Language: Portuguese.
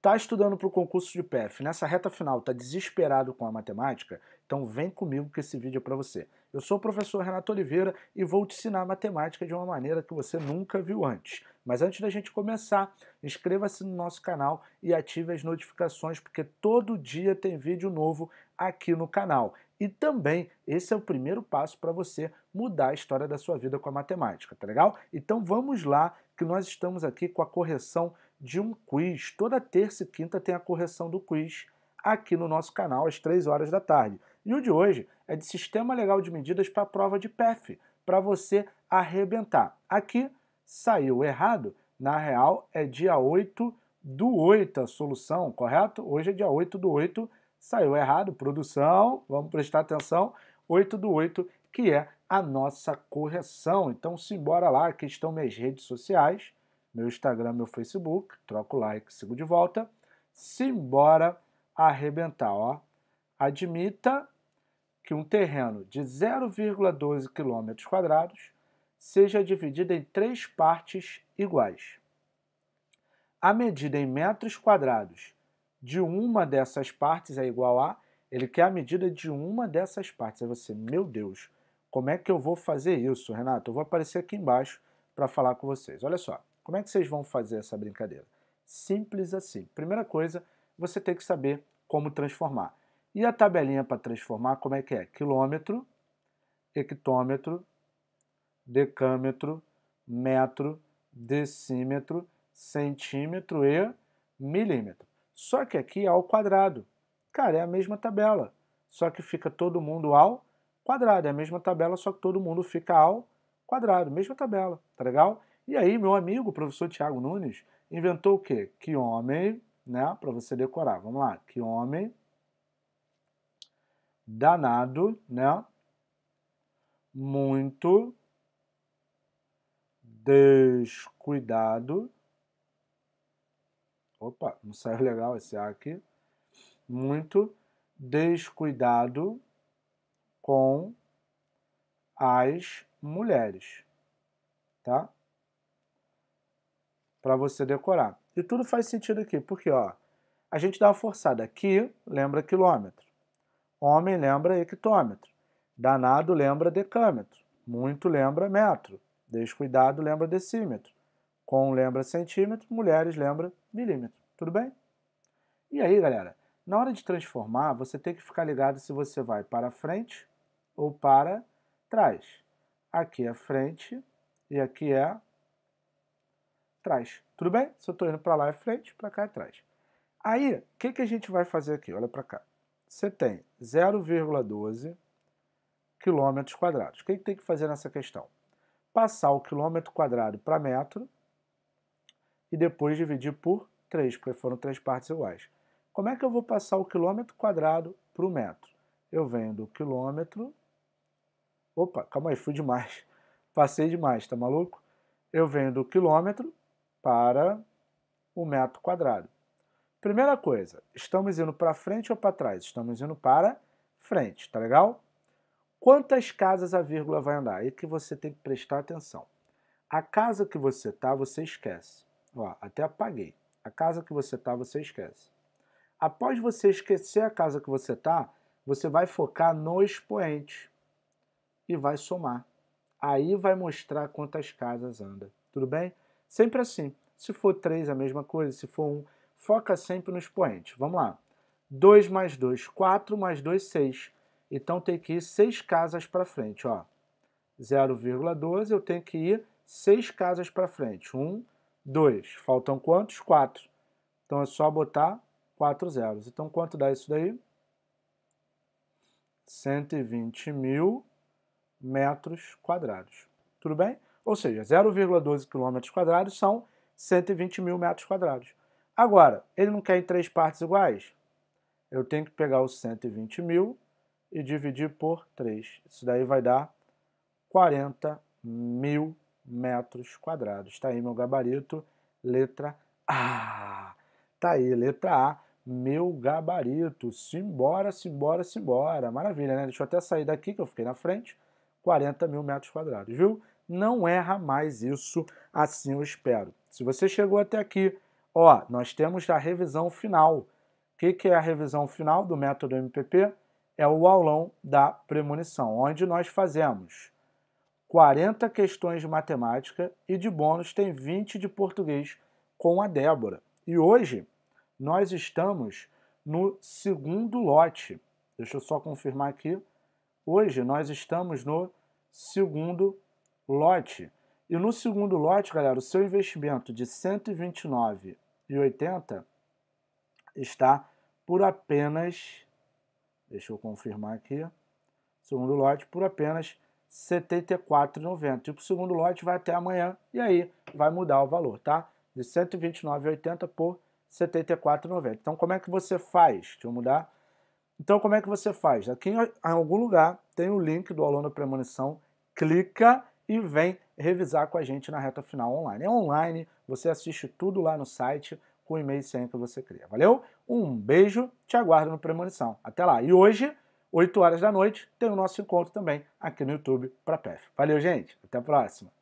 Tá estudando para o concurso de PF? nessa reta final, tá desesperado com a matemática? Então vem comigo que esse vídeo é para você. Eu sou o professor Renato Oliveira e vou te ensinar matemática de uma maneira que você nunca viu antes. Mas antes da gente começar, inscreva-se no nosso canal e ative as notificações, porque todo dia tem vídeo novo aqui no canal. E também, esse é o primeiro passo para você mudar a história da sua vida com a matemática, tá legal? Então vamos lá, que nós estamos aqui com a correção de um quiz. Toda terça e quinta tem a correção do quiz aqui no nosso canal às 3 horas da tarde. E o de hoje é de Sistema Legal de Medidas para a prova de PEF, para você arrebentar. Aqui saiu errado, na real é dia 8 do 8 a solução, correto? Hoje é dia 8 do 8 Saiu errado, produção, vamos prestar atenção, 8 do 8, que é a nossa correção. Então, simbora lá, aqui estão minhas redes sociais, meu Instagram, meu Facebook, troco like, sigo de volta. Simbora arrebentar, ó. Admita que um terreno de 0,12 km quadrados seja dividido em três partes iguais. A medida em metros quadrados de uma dessas partes é igual a. Ele quer a medida de uma dessas partes. Aí você, meu Deus, como é que eu vou fazer isso, Renato? Eu vou aparecer aqui embaixo para falar com vocês. Olha só, como é que vocês vão fazer essa brincadeira? Simples assim. Primeira coisa, você tem que saber como transformar. E a tabelinha para transformar, como é que é? Quilômetro, hectômetro, decâmetro, metro, decímetro, centímetro e milímetro. Só que aqui é ao quadrado. Cara, é a mesma tabela, só que fica todo mundo ao quadrado. É a mesma tabela, só que todo mundo fica ao quadrado. Mesma tabela, tá legal? E aí, meu amigo, o professor Tiago Nunes, inventou o quê? Que homem, né? Para você decorar. Vamos lá. Que homem danado, né? Muito descuidado Opa, não saiu legal esse A aqui. Muito descuidado com as mulheres, tá? Para você decorar. E tudo faz sentido aqui, porque ó, a gente dá uma forçada. Aqui lembra quilômetro. Homem lembra hectômetro. Danado lembra decâmetro. Muito lembra metro. Descuidado lembra decímetro. Com lembra centímetro, mulheres lembra milímetro. Tudo bem? E aí, galera, na hora de transformar, você tem que ficar ligado se você vai para frente ou para trás. Aqui é frente e aqui é trás. Tudo bem? Se eu estou indo para lá é frente, para cá é trás. Aí, o que, que a gente vai fazer aqui? Olha para cá. Você tem 0,12 quilômetros quadrados. O que, que tem que fazer nessa questão? Passar o quilômetro quadrado para metro e depois dividir por 3, porque foram três partes iguais. Como é que eu vou passar o quilômetro quadrado para o metro? Eu venho do quilômetro... Opa, calma aí, fui demais. Passei demais, tá maluco? Eu venho do quilômetro para o metro quadrado. Primeira coisa, estamos indo para frente ou para trás? Estamos indo para frente, tá legal? Quantas casas a vírgula vai andar? É aí que você tem que prestar atenção. A casa que você está, você esquece. Ó, até apaguei. A casa que você tá, você esquece. Após você esquecer a casa que você tá, você vai focar no expoente e vai somar. Aí vai mostrar quantas casas anda. Tudo bem? Sempre assim. Se for três, a mesma coisa. Se for um, foca sempre no expoente. Vamos lá. 2 mais 2, 4 mais 2, 6. Então tem que ir 6 casas para frente. 0,12, eu tenho que ir 6 casas para frente. 1, um, 2. Faltam quantos? 4. Então é só botar 4 zeros. Então quanto dá isso daí? 120 mil metros quadrados. Tudo bem? Ou seja, 0,12 km quadrados são 120 mil metros quadrados. Agora, ele não quer em três partes iguais? Eu tenho que pegar os 120 mil e dividir por 3. Isso daí vai dar 40 mil metros metros quadrados. Está aí meu gabarito, letra A. Está aí, letra A, meu gabarito. Simbora, simbora, simbora. Maravilha, né? Deixa eu até sair daqui que eu fiquei na frente. 40 mil metros quadrados, viu? Não erra mais isso, assim eu espero. Se você chegou até aqui, ó, nós temos a revisão final. O que, que é a revisão final do método MPP? É o aulão da premonição, onde nós fazemos 40 questões de matemática e de bônus tem 20 de português com a Débora. E hoje nós estamos no segundo lote. Deixa eu só confirmar aqui. Hoje nós estamos no segundo lote. E no segundo lote, galera, o seu investimento de R$ 129,80 está por apenas. Deixa eu confirmar aqui. Segundo lote, por apenas 74,90. E o segundo lote vai até amanhã e aí vai mudar o valor, tá? De 129,80 por 74,90. Então como é que você faz? Deixa eu mudar. Então como é que você faz? Aqui em algum lugar tem o link do aluno premonição, clica e vem revisar com a gente na reta final online. É online, você assiste tudo lá no site com o e-mail sempre que você cria. Valeu? Um beijo, te aguardo no premonição. Até lá. E hoje 8 horas da noite, tem o nosso encontro também aqui no YouTube para PEF. Valeu, gente. Até a próxima.